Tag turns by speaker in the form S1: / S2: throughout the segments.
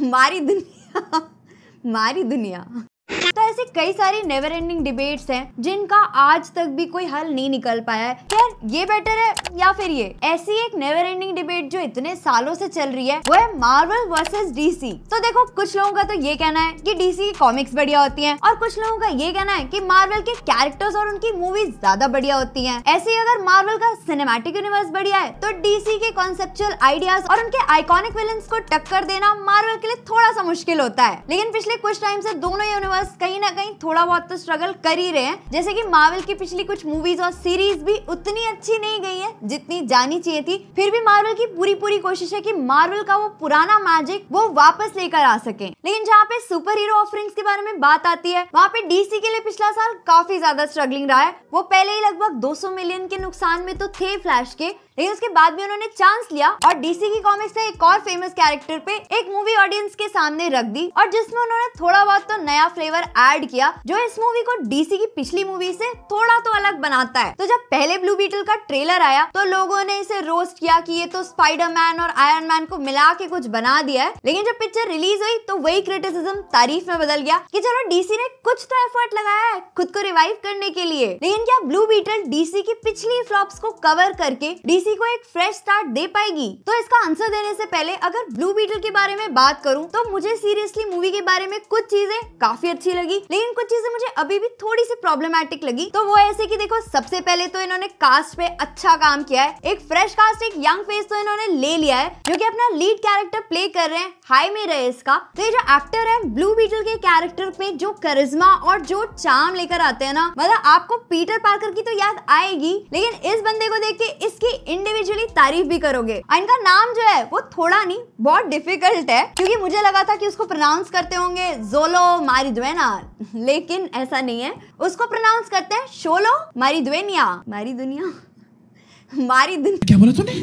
S1: हमारी दुनिया हमारी दुनिया दोस्तों ऐसे कई सारी नेवर एंडिंग डिबेट्स हैं जिनका आज तक भी कोई हल नहीं निकल पाया है खैर ये बेटर है या फिर ये ऐसी एक नेवर एंडिंग डिबेट जो इतने सालों से चल रही है वो है मार्वल वर्सेस डीसी तो देखो कुछ लोगों का तो ये कहना है कि डीसी की कॉमिक्स बढ़िया होती है और कुछ लोगों का ये कहना है की मार्वल के कैरेक्टर्स और उनकी मूवीज ज्यादा बढ़िया होती है ऐसे ही अगर मार्वल का सिनेमेटिक यूनिवर्स बढ़िया है तो डीसी के कॉन्सेप्चुअल आइडियाज और उनके आइकॉनिक विलन को टक्कर देना मार्वल के लिए थोड़ा सा मुश्किल होता है लेकिन पिछले कुछ टाइम से दोनों यूनिवर्स कहीं ना कहीं थोड़ा बहुत तो स्ट्रगल कर ही रहे हैं जैसे कि मार्वल की पिछली कुछ मूवीज और सीरीज भी उतनी अच्छी नहीं गई है जितनी जानी चाहिए थी फिर भी मार्वल की पूरी पूरी कोशिश है कि मार्वल का वो पुराना मैजिक वो वापस लेकर आ सके लेकिन जहाँ पे सुपर हीरो ऑफरिंग्स के बारे में बात आती है वहाँ पे डीसी के लिए पिछला साल काफी ज्यादा स्ट्रगलिंग रहा है वो पहले ही लगभग 200 मिलियन के नुकसान में तो थे फ्लैश के लेकिन उसके बाद भी उन्होंने चांस लिया और डीसी की कॉमिक्स ने एक और फेमस कैरेक्टर पे एक मूवी ऑडियंस के सामने रख दी और जिसमें उन्होंने थोड़ा बहुत तो नया फ्लेवर ऐड किया जो इस मूवी को डीसी की पिछली मूवी से थोड़ा तो अलग बनाता है तो जब पहले ब्लू बीटल का ट्रेलर आया तो लोगों ने इसे रोस्ट किया कि ये तो स्पाइडरमैन और आयरन मैन को मिला के कुछ बना दिया है लेकिन जब पिक्चर रिलीज हुई तो वही क्रिटिसिज्म तारीफ में बदल गया कि चलो डीसी ने कुछ तो एफर्ट लगाया है खुद को रिवाइव करने के लिए लेकिन क्या ब्लू बीटल डीसी की पिछली फ्लॉप को कवर करके डीसी को एक फ्रेश स्टार्ट दे पाएगी तो इसका आंसर देने से पहले अगर ब्लू बीटल के बारे में बात करूं तो मुझे सीरियसली मूवी के बारे में कुछ चीजें काफी अच्छी लगी लेकिन कुछ चीजें मुझे अभी भी थोड़ी सी प्रॉब्लमेटिक लगी तो वो ऐसे कि देखो सबसे पहले तो इन्होंने कास्ट पे अच्छा काम किया है एक फ्रेश कास्ट एक यंग फेस तो इन्होंने ले लिया है जो कि अपना लीड कैरेक्टर प्ले कर रहे हैं हाई में रहे इसका तो ये जो एक्टर है ब्लू बीटल के कैरेक्टर पे जो करिज्मा और जो चाम लेकर आते हैं ना मतलब आपको पीटर पार्कर की तो याद आएगी लेकिन इस बंदे को देख के इसकी इंडिविजुअली तारीफ भी करोगे इनका नाम जो है वो थोड़ा नहीं बहुत डिफिकल्ट है क्योंकि मुझे लगा था कि उसको प्रोनाउंस करते होंगे जोलो मारिदुएना हाँ लेकिन ऐसा नहीं है उसको प्रोनाउंस करते हैं शोलो मारी दुनिया मारी दुनिया मारी दुनिया क्या बोला तूने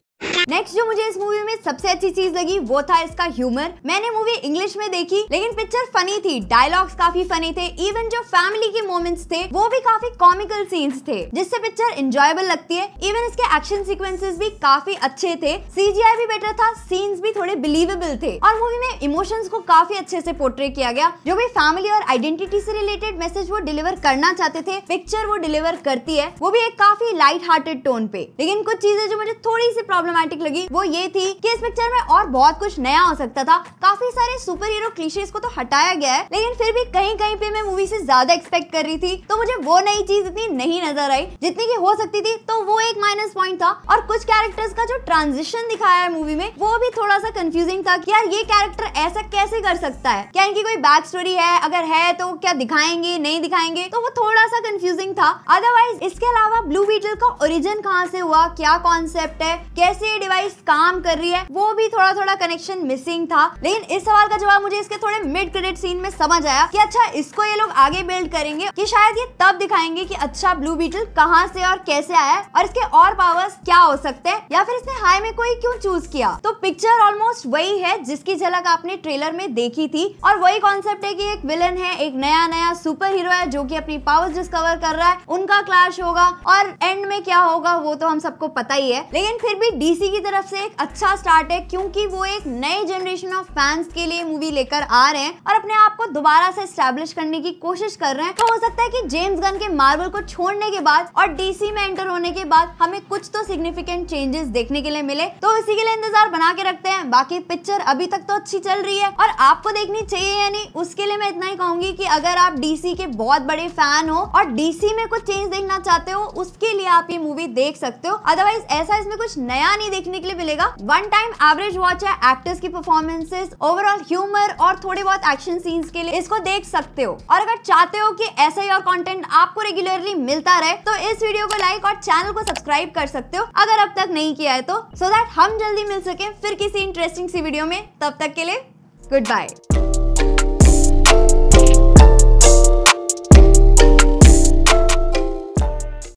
S1: नेक्स्ट जो मुझे इस मूवी में सबसे अच्छी चीज लगी वो था इसका ह्यूमर मैंने मूवी इंग्लिश में देखी लेकिन पिक्चर फनी थी डायलॉग्स काफी फनी थे इवन जो फैमिली के मोमेंट्स थे वो भी काफी कॉमिकल सीन्स थे जिससे पिक्चर इंजॉयबल लगती है इवन इसके एक्शन सीक्वेंसेस भी काफी अच्छे थे सीजीआई भी बेटर था सीन्स भी थोड़े बिलीवेबल थे और मूवी में इमोशंस को काफी अच्छे से पोर्ट्रे किया गया जो भी फैमिली और आइडेंटिटी से रिलेटेड मैसेज वो डिलीवर करना चाहते थे पिक्चर वो डिलीवर करती है वो भी एक काफी लाइट हार्टेड टोन पे लेकिन कुछ चीजें जो मुझे थोड़ी सी प्रॉब्लम रोमांटिक लगी वो ये थी कि इस पिक्चर में और बहुत कुछ नया हो सकता था काफी सारे सुपर हीरो क्लिशेज को तो हटाया गया है लेकिन फिर भी कहीं कहीं पे मैं मूवी से ज्यादा एक्सपेक्ट कर रही थी तो मुझे वो नई चीज इतनी नहीं नजर आई जितनी की हो सकती थी तो वो एक माइनस पॉइंट था और कुछ कैरेक्टर्स का जो ट्रांजिशन दिखाया है मूवी में वो भी थोड़ा सा कंफ्यूजिंग था कि यार ये कैरेक्टर ऐसा कैसे कर सकता है क्या इनकी कोई बैक स्टोरी है अगर है तो क्या दिखाएंगे नहीं दिखाएंगे तो वो थोड़ा सा कंफ्यूजिंग था अदरवाइज इसके अलावा ब्लू बीटल का ओरिजिन कहाँ से हुआ क्या कॉन्सेप्ट है कैसे डिवाइस काम कर रही है वो भी थोड़ा थोड़ा कनेक्शन मिसिंग था लेकिन इस सवाल का जवाब मुझे इसके थोड़े मिड क्रेडिट सीन में समझ आया कि अच्छा इसको ये लोग आगे बिल्ड करेंगे कि शायद ये तब दिखाएंगे कि अच्छा ब्लू बीटल कहाँ से और कैसे आया और इसके और पावर्स क्या हो सकते हैं या फिर इसने हाई में कोई क्यों चूज किया तो पिक्चर ऑलमोस्ट वही है जिसकी झलक आपने ट्रेलर में देखी थी और वही कॉन्सेप्ट है की एक विलन है एक नया नया सुपर हीरो है जो की अपनी पावर्स डिस्कवर कर रहा है उनका क्लाश होगा और एंड में क्या होगा वो तो हम सबको पता ही है लेकिन फिर भी डीसी की तरफ से एक अच्छा स्टार्ट है क्योंकि वो एक नए जनरेशन ऑफ फैंस के लिए मूवी लेकर आ रहे हैं और अपने आप को दोबारा से स्टैब्लिश करने की कोशिश कर रहे हैं तो हो सकता है कि जेम्स गन के मार्वल को छोड़ने के बाद और डीसी में एंटर होने के बाद हमें कुछ तो सिग्निफिकेंट चेंजेस देखने के लिए मिले तो इसी के लिए इंतजार बना के रखते हैं बाकी पिक्चर अभी तक तो अच्छी चल रही है और आपको देखनी चाहिए या नहीं उसके लिए मैं इतना ही कहूंगी की अगर आप डीसी के बहुत बड़े फैन हो और डीसी में कुछ चेंज देखना चाहते हो उसके लिए आप ये मूवी देख सकते हो अदरवाइज ऐसा इसमें कुछ नया नहीं देख देखने के लिए मिलेगा वन टाइम एवरेज वॉच है एक्टर्स की परफॉर्मेंसेस ओवरऑल ह्यूमर और थोड़े बहुत एक्शन सीन्स के लिए इसको देख सकते हो और अगर चाहते हो कि ऐसा ही और कंटेंट आपको रेगुलरली मिलता रहे तो इस वीडियो को लाइक और चैनल को सब्सक्राइब कर सकते हो अगर अब तक नहीं किया है तो सो so दैट हम जल्दी मिल सके फिर किसी इंटरेस्टिंग सी वीडियो में तब तक के लिए गुड बाय